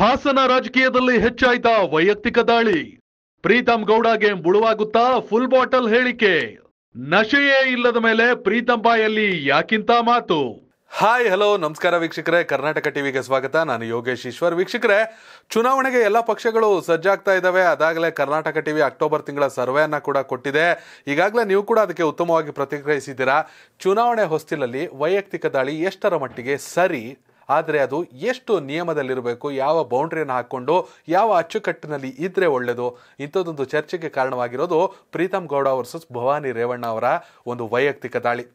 ಹಾಸನ ರಾಜಕೀಯದಲ್ಲಿ ಹೆಚ್ಚಾಯ್ತ ವೈಯಕ್ತಿಕ ದಾಳಿ ಪ್ರೀತಮ್ ಗೌಡಗೆ ಬುಳುವಾಗುತ್ತಾ ಫುಲ್ ಬಾಟಲ್ ಹೇಳಿಕೆ ನಶೆಯೇ ಇಲ್ಲದ ಮೇಲೆ ಪ್ರೀತಂ ಬಾಯಲ್ಲಿ ಯಾಕಿಂತ ಮಾತು ಹಾಯ್ ಹಲೋ ನಮಸ್ಕಾರ ವೀಕ್ಷಕರೇ ಕರ್ನಾಟಕ ಟಿವಿಗೆ ಸ್ವಾಗತ ನಾನು ಯೋಗೇಶ್ ಈಶ್ವರ್ ವೀಕ್ಷಕರೇ ಚುನಾವಣೆಗೆ ಎಲ್ಲ ಪಕ್ಷಗಳು ಸಜ್ಜಾಗ್ತಾ ಇದಾವೆ ಅದಾಗಲೇ ಕರ್ನಾಟಕ ಟಿವಿ ಅಕ್ಟೋಬರ್ ತಿಂಗಳ ಸರ್ವೆಯನ್ನು ಕೂಡ ಕೊಟ್ಟಿದೆ ಈಗಾಗಲೇ ನೀವು ಕೂಡ ಅದಕ್ಕೆ ಉತ್ತಮವಾಗಿ ಪ್ರತಿಕ್ರಿಯಿಸಿದ್ದೀರಾ ಚುನಾವಣೆ ಹೊಸ್ತಿಲಲ್ಲಿ ವೈಯಕ್ತಿಕ ದಾಳಿ ಎಷ್ಟರ ಮಟ್ಟಿಗೆ ಸರಿ ಆದರೆ ಅದು ಎಷ್ಟು ನಿಯಮದಲ್ಲಿರಬೇಕು ಯಾವ ಬೌಂಡ್ರಿಯನ್ನು ಹಾಕ್ಕೊಂಡು ಯಾವ ಅಚ್ಚುಕಟ್ಟಿನಲ್ಲಿ ಇದ್ರೆ ಒಳ್ಳೆಯದು ಇಂಥದ್ದೊಂದು ಚರ್ಚೆಗೆ ಕಾರಣವಾಗಿರೋದು ಪ್ರೀತಮ್ ಗೌಡ ವರ್ಸಸ್ ಭವಾನಿ ರೇವಣ್ಣ ಅವರ ಒಂದು ವೈಯಕ್ತಿಕ ದಾಳಿ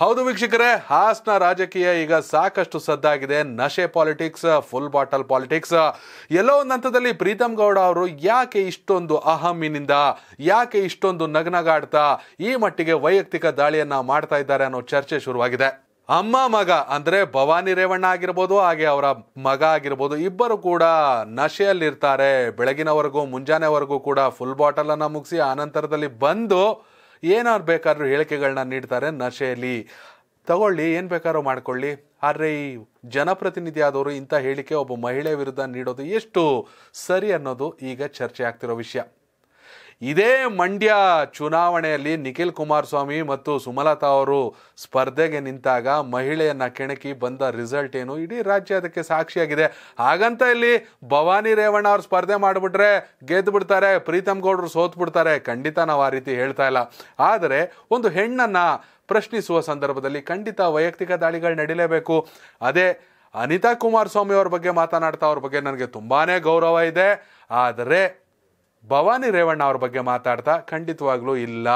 ಹೌದು ವೀಕ್ಷಕರೇ ಹಾಸ್ನ ರಾಜಕೀಯ ಈಗ ಸಾಕಷ್ಟು ಸದ್ದಾಗಿದೆ ನಶೆ ಪಾಲಿಟಿಕ್ಸ್ ಫುಲ್ ಬಾಟಲ್ ಪಾಲಿಟಿಕ್ಸ್ ಎಲ್ಲೋ ಒಂದು ಹಂತದಲ್ಲಿ ಪ್ರೀತಮ್ ಗೌಡ ಅವರು ಯಾಕೆ ಇಷ್ಟೊಂದು ಅಹಮ್ಮಿನಿಂದ ಯಾಕೆ ಇಷ್ಟೊಂದು ನಗ್ನಗಾಡ್ತಾ ಈ ಮಟ್ಟಿಗೆ ವೈಯಕ್ತಿಕ ದಾಳಿಯನ್ನು ಮಾಡ್ತಾ ಇದ್ದಾರೆ ಅನ್ನೋ ಚರ್ಚೆ ಶುರುವಾಗಿದೆ ಅಮ್ಮ ಮಗ ಅಂದ್ರೆ ಭವಾನಿ ರೇವಣ್ಣ ಆಗಿರ್ಬೋದು ಹಾಗೆ ಅವರ ಮಗ ಆಗಿರ್ಬೋದು ಇಬ್ಬರು ಕೂಡ ನಶೆಯಲ್ಲಿರ್ತಾರೆ ಬೆಳಗಿನವರೆಗೂ ಮುಂಜಾನೆವರೆಗೂ ಕೂಡ ಫುಲ್ ಅನ್ನ ಮುಗಿಸಿ ಆನಂತರದಲ್ಲಿ ಬಂದು ಏನಾದ್ರು ಬೇಕಾದ್ರೂ ಹೇಳಿಕೆಗಳನ್ನ ನೀಡ್ತಾರೆ ನಶೆಯಲ್ಲಿ ತಗೊಳ್ಳಿ ಏನು ಬೇಕಾದ್ರೂ ಮಾಡ್ಕೊಳ್ಳಿ ಆದ್ರೆ ಈ ಆದವರು ಇಂಥ ಹೇಳಿಕೆ ಒಬ್ಬ ಮಹಿಳೆ ವಿರುದ್ಧ ನೀಡೋದು ಎಷ್ಟು ಸರಿ ಅನ್ನೋದು ಈಗ ಚರ್ಚೆ ಆಗ್ತಿರೋ ವಿಷಯ ಇದೇ ಮಂಡ್ಯ ಚುನಾವಣೆಯಲ್ಲಿ ನಿಖಿಲ್ ಕುಮಾರಸ್ವಾಮಿ ಮತ್ತು ಸುಮಲತಾ ಅವರು ಸ್ಪರ್ಧೆಗೆ ನಿಂತಾಗ ಮಹಿಳೆಯನ್ನ ಕೆಣಕಿ ಬಂದ ರಿಸಲ್ಟ್ ಏನು ಇಡೀ ರಾಜ್ಯ ಅದಕ್ಕೆ ಸಾಕ್ಷಿಯಾಗಿದೆ ಹಾಗಂತ ಇಲ್ಲಿ ಭವಾನಿ ರೇವಣ್ಣ ಅವರು ಸ್ಪರ್ಧೆ ಮಾಡಿಬಿಟ್ರೆ ಗೆದ್ದು ಬಿಡ್ತಾರೆ ಪ್ರೀತಮ್ ಗೌಡರು ಸೋತ್ ಬಿಡ್ತಾರೆ ಖಂಡಿತ ನಾವು ಆ ರೀತಿ ಹೇಳ್ತಾ ಇಲ್ಲ ಆದರೆ ಒಂದು ಹೆಣ್ಣನ್ನ ಪ್ರಶ್ನಿಸುವ ಸಂದರ್ಭದಲ್ಲಿ ಖಂಡಿತ ವೈಯಕ್ತಿಕ ದಾಳಿಗಳು ನಡೀಲೇಬೇಕು ಅದೇ ಅನಿತಾ ಕುಮಾರಸ್ವಾಮಿ ಅವ್ರ ಬಗ್ಗೆ ಮಾತನಾಡ್ತಾ ಅವ್ರ ಬಗ್ಗೆ ನನಗೆ ತುಂಬಾ ಗೌರವ ಇದೆ ಆದರೆ ಭವಾನಿ ರೇವಣ್ಣ ಅವ್ರ ಬಗ್ಗೆ ಮಾತಾಡ್ತಾ ಖಂಡಿತವಾಗ್ಲೂ ಇಲ್ಲ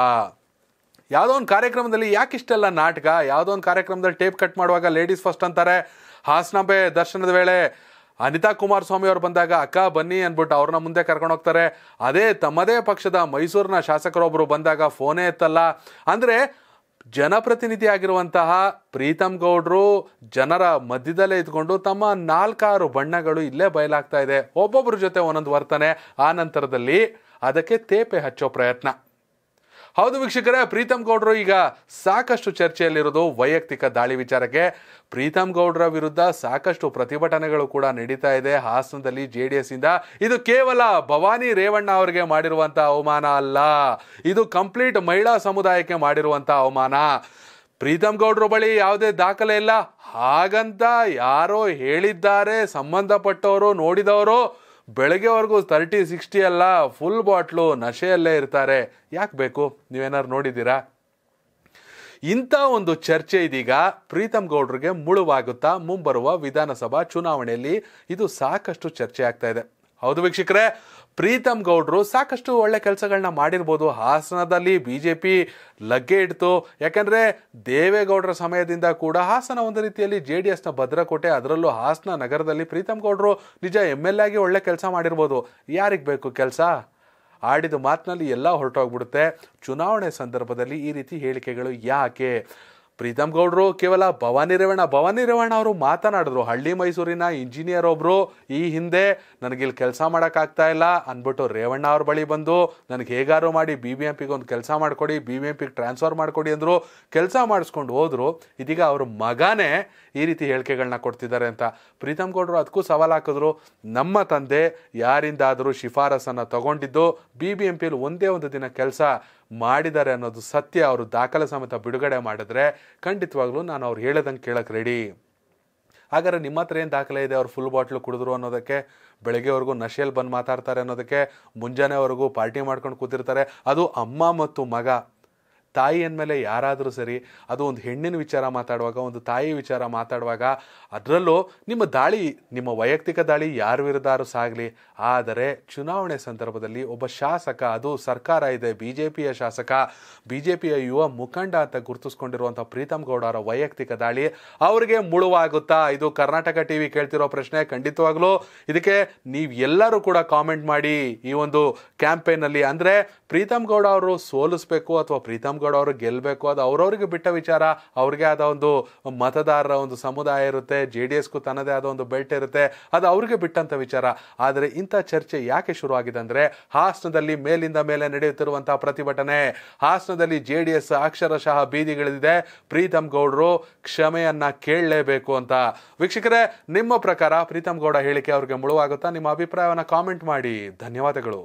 ಯಾವುದೋ ಒಂದು ಕಾರ್ಯಕ್ರಮದಲ್ಲಿ ಯಾಕೆ ಇಷ್ಟೆಲ್ಲ ನಾಟಕ ಯಾವುದೋ ಒಂದು ಕಾರ್ಯಕ್ರಮದಲ್ಲಿ ಟೇಪ್ ಕಟ್ ಮಾಡುವಾಗ ಲೇಡೀಸ್ ಫಸ್ಟ್ ಅಂತಾರೆ ಹಾಸನಾಂಬೆ ದರ್ಶನದ ವೇಳೆ ಅನಿತಾ ಕುಮಾರಸ್ವಾಮಿ ಅವ್ರು ಬಂದಾಗ ಅಕ್ಕ ಬನ್ನಿ ಅಂದ್ಬಿಟ್ಟು ಅವ್ರನ್ನ ಮುಂದೆ ಕರ್ಕೊಂಡು ಹೋಗ್ತಾರೆ ಅದೇ ತಮ್ಮದೇ ಪಕ್ಷದ ಮೈಸೂರಿನ ಶಾಸಕರೊಬ್ಬರು ಬಂದಾಗ ಫೋನೇ ಇತ್ತಲ್ಲ ಅಂದರೆ ಜನಪ್ರತಿನಿಧಿಯಾಗಿರುವಂತಹ ಪ್ರೀತಮ್ ಗೌಡ್ರು ಜನರ ಮಧ್ಯದಲ್ಲೇ ಇದ್ಕೊಂಡು ತಮ್ಮ ನಾಲ್ಕಾರು ಬಣ್ಣಗಳು ಇಲ್ಲೇ ಬಯಲಾಗ್ತಾ ಇದೆ ಒಬ್ಬೊಬ್ಬರ ಜೊತೆ ಒಂದೊಂದು ವರ್ತನೆ ಆ ನಂತರದಲ್ಲಿ ಅದಕ್ಕೆ ತೇಪೆ ಹಚ್ಚೋ ಪ್ರಯತ್ನ ಹೌದು ವೀಕ್ಷಕರೇ ಪ್ರೀತಮ್ ಗೌಡ್ರು ಈಗ ಸಾಕಷ್ಟು ಚರ್ಚೆಯಲ್ಲಿರೋದು ವೈಯಕ್ತಿಕ ದಾಳಿ ವಿಚಾರಕ್ಕೆ ಪ್ರೀತಮ್ ಗೌಡ್ರ ವಿರುದ್ಧ ಸಾಕಷ್ಟು ಪ್ರತಿಭಟನೆಗಳು ಕೂಡ ನಡೀತಾ ಇದೆ ಹಾಸನದಲ್ಲಿ ಜೆ ಡಿ ಎಸ್ ಇಂದ ಇದು ಕೇವಲ ಭವಾನಿ ರೇವಣ್ಣ ಅವರಿಗೆ ಮಾಡಿರುವಂತಹ ಅವಮಾನ ಅಲ್ಲ ಇದು ಕಂಪ್ಲೀಟ್ ಮಹಿಳಾ ಸಮುದಾಯಕ್ಕೆ ಮಾಡಿರುವಂತಹ ಅವಮಾನ ಪ್ರೀತಮ್ ಗೌಡ್ರ ಬಳಿ ಯಾವುದೇ ದಾಖಲೆ ಇಲ್ಲ ಹಾಗಂತ ಯಾರೋ ಹೇಳಿದ್ದಾರೆ ಸಂಬಂಧಪಟ್ಟವರು ನೋಡಿದವರು ಬೆಳಗ್ಗೆವರೆಗೂ ತರ್ಟಿ ಸಿಕ್ಸ್ಟಿ ಅಲ್ಲ ಫುಲ್ ಬಾಟ್ಲು ನಶೆಯಲ್ಲೇ ಇರ್ತಾರೆ ಯಾಕೆ ಬೇಕು ನೀವೇನಾದ್ರು ನೋಡಿದ್ದೀರಾ ಇಂಥ ಒಂದು ಚರ್ಚೆ ಇದೀಗ ಪ್ರೀತಮ್ ಗೌಡ್ರಿಗೆ ಮುಳುವಾಗುತ್ತಾ ಮುಂಬರುವ ವಿಧಾನಸಭಾ ಚುನಾವಣೆಯಲ್ಲಿ ಇದು ಸಾಕಷ್ಟು ಚರ್ಚೆ ಆಗ್ತಾ ಇದೆ ಹೌದು ವೀಕ್ಷಕರೇ ಪ್ರೀತಮ್ ಗೌಡ್ರು ಸಾಕಷ್ಟು ಒಳ್ಳೆ ಕೆಲಸಗಳನ್ನ ಮಾಡಿರ್ಬೋದು ಹಾಸನದಲ್ಲಿ ಬಿ ಜೆ ಪಿ ಲಗ್ಗೆ ಇಡ್ತು ಯಾಕಂದರೆ ದೇವೇಗೌಡರ ಸಮಯದಿಂದ ಕೂಡ ಹಾಸನ ಒಂದು ರೀತಿಯಲ್ಲಿ ಜೆ ಡಿ ಎಸ್ನ ಭದ್ರಕೋಟೆ ಅದರಲ್ಲೂ ಹಾಸನ ನಗರದಲ್ಲಿ ಪ್ರೀತಮ್ ಗೌಡರು ನಿಜ ಎಮ್ ಎಲ್ ಎ ಆಗಿ ಒಳ್ಳೆ ಕೆಲಸ ಮಾಡಿರ್ಬೋದು ಯಾರಿಗೆ ಬೇಕು ಕೆಲಸ ಆಡಿದ ಮಾತಿನಲ್ಲಿ ಎಲ್ಲ ಹೊರಟೋಗ್ಬಿಡುತ್ತೆ ಚುನಾವಣೆ ಸಂದರ್ಭದಲ್ಲಿ ಈ ರೀತಿ ಹೇಳಿಕೆಗಳು ಯಾಕೆ ಪ್ರೀತಮ್ ಗೌಡ್ರು ಕೇವಲ ಭವಾನಿ ರೇವಣ್ಣ ಭವಾನಿ ರೇವಣ್ಣ ಅವರು ಮಾತನಾಡಿದ್ರು ಹಳ್ಳಿ ಮೈಸೂರಿನ ಇಂಜಿನಿಯರ್ ಒಬ್ಬರು ಈ ಹಿಂದೆ ನನಗಿಲ್ಲಿ ಕೆಲಸ ಮಾಡೋಕ್ಕಾಗ್ತಾ ಇಲ್ಲ ಅಂದ್ಬಿಟ್ಟು ರೇವಣ್ಣ ಅವ್ರ ಬಳಿ ಬಂದು ನನಗೆ ಹೇಗಾರು ಮಾಡಿ ಬಿ ಬಿ ಎಂ ಪಿಗೆ ಒಂದು ಕೆಲಸ ಮಾಡಿಕೊಡಿ ಬಿ ಬಿ ಎಂ ಪಿಗೆ ಟ್ರಾನ್ಸ್ಫರ್ ಮಾಡಿಕೊಡಿ ಅಂದರು ಕೆಲಸ ಮಾಡಿಸ್ಕೊಂಡು ಹೋದರು ಇದೀಗ ಅವ್ರ ಮಗನೇ ಈ ರೀತಿ ಹೇಳಿಕೆಗಳನ್ನ ಕೊಡ್ತಿದ್ದಾರೆ ಅಂತ ಪ್ರೀತಮ್ ಗೌಡ್ರು ಅದಕ್ಕೂ ಸವಾಲು ಹಾಕಿದ್ರು ನಮ್ಮ ತಂದೆ ಯಾರಿಂದಾದರೂ ಶಿಫಾರಸನ್ನು ತಗೊಂಡಿದ್ದು ಬಿ ಬಿ ಎಂ ಪಿಯಲ್ಲಿ ಒಂದೇ ಒಂದು ದಿನ ಕೆಲಸ ಮಾಡಿದ್ದಾರೆ ಅನ್ನೋದು ಸತ್ಯ ಅವರು ದಾಖಲೆ ಸಮೇತ ಬಿಡುಗಡೆ ಮಾಡಿದ್ರೆ ಖಂಡಿತವಾಗ್ಲೂ ನಾನು ಅವ್ರು ಹೇಳ್ದಂಗೆ ಕೇಳಕ್ಕೆ ರೆಡಿ ಹಾಗಾದ್ರೆ ನಿಮ್ಮ ಹತ್ರ ಏನು ದಾಖಲೆ ಇದೆ ಅವ್ರು ಫುಲ್ ಬಾಟ್ಲು ಕುಡಿದ್ರು ಅನ್ನೋದಕ್ಕೆ ಬೆಳಗ್ಗೆವರೆಗೂ ನಶೆಯಲ್ಲಿ ಬಂದು ಮಾತಾಡ್ತಾರೆ ಅನ್ನೋದಕ್ಕೆ ಮುಂಜಾನೆವರೆಗೂ ಪಾರ್ಟಿ ಮಾಡ್ಕೊಂಡು ಕೂತಿರ್ತಾರೆ ಅದು ಅಮ್ಮ ಮತ್ತು ಮಗ ತಾಯಿ ಅಂದಮೇಲೆ ಯಾರಾದರೂ ಸರಿ ಅದು ಒಂದು ಹೆಣ್ಣಿನ ವಿಚಾರ ಮಾತಾಡುವಾಗ ಒಂದು ತಾಯಿ ವಿಚಾರ ಮಾತಾಡುವಾಗ ಅದರಲ್ಲೂ ನಿಮ್ಮ ದಾಳಿ ನಿಮ್ಮ ವೈಯಕ್ತಿಕ ದಾಳಿ ಯಾರ ವಿರುದ್ಧಾರು ಸಾಗಲಿ ಆದರೆ ಚುನಾವಣೆ ಸಂದರ್ಭದಲ್ಲಿ ಒಬ್ಬ ಶಾಸಕ ಅದು ಸರ್ಕಾರ ಇದೆ ಬಿ ಜೆ ಪಿಯ ಶಾಸಕ ಬಿ ಜೆ ಪಿಯ ಯುವ ಮುಖಂಡ ಅಂತ ಗುರುತಿಸ್ಕೊಂಡಿರುವಂಥ ಪ್ರೀತಮ್ ಗೌಡ ಅವರ ವೈಯಕ್ತಿಕ ದಾಳಿ ಅವರಿಗೆ ಮುಳುವಾಗುತ್ತಾ ಇದು ಕರ್ನಾಟಕ ಟಿ ವಿ ಕೇಳ್ತಿರೋ ಪ್ರಶ್ನೆ ಖಂಡಿತವಾಗ್ಲೂ ಇದಕ್ಕೆ ನೀವು ಎಲ್ಲರೂ ಕೂಡ ಕಾಮೆಂಟ್ ಮಾಡಿ ಈ ಒಂದು ಕ್ಯಾಂಪೇನಲ್ಲಿ ಅಂದರೆ ಪ್ರೀತಮ್ ಗೌಡ ಅವರು ಸೋಲಿಸ್ಬೇಕು ಅಥವಾ ಪ್ರೀತಮ್ ಗೌಡ ಅವರು ಗೆಲ್ಲಬೇಕು ಅದು ಅವ್ರವ್ರಿಗೆ ಬಿಟ್ಟ ವಿಚಾರ ಅವ್ರಿಗೆ ಆದ ಒಂದು ಮತದಾರರ ಒಂದು ಸಮುದಾಯ ಇರುತ್ತೆ ಜೆ ಡಿ ಎಸ್ಗೂ ತನ್ನದೇ ಆದ ಒಂದು ಬೆಲ್ಟ್ ಇರುತ್ತೆ ಅದು ಅವ್ರಿಗೆ ಬಿಟ್ಟಂಥ ವಿಚಾರ ಆದರೆ ಇಂಥ ಚರ್ಚೆ ಯಾಕೆ ಶುರುವಾಗಿದೆ ಅಂದರೆ ಹಾಸನದಲ್ಲಿ ಮೇಲಿಂದ ಮೇಲೆ ನಡೆಯುತ್ತಿರುವಂಥ ಪ್ರತಿಭಟನೆ ಹಾಸನದಲ್ಲಿ ಜೆ ಡಿ ಎಸ್ ಅಕ್ಷರಶಃ ಬೀದಿಗಳಿದೆ ಪ್ರೀತಮ್ ಗೌಡರು ಕ್ಷಮೆಯನ್ನು ಕೇಳಲೇಬೇಕು ಅಂತ ವೀಕ್ಷಕರೇ ನಿಮ್ಮ ಪ್ರಕಾರ ಪ್ರೀತಮ್ ಗೌಡ ಹೇಳಿಕೆ ಅವ್ರಿಗೆ ಮುಳುವಾಗುತ್ತಾ ನಿಮ್ಮ ಅಭಿಪ್ರಾಯವನ್ನು ಕಾಮೆಂಟ್ ಮಾಡಿ ಧನ್ಯವಾದಗಳು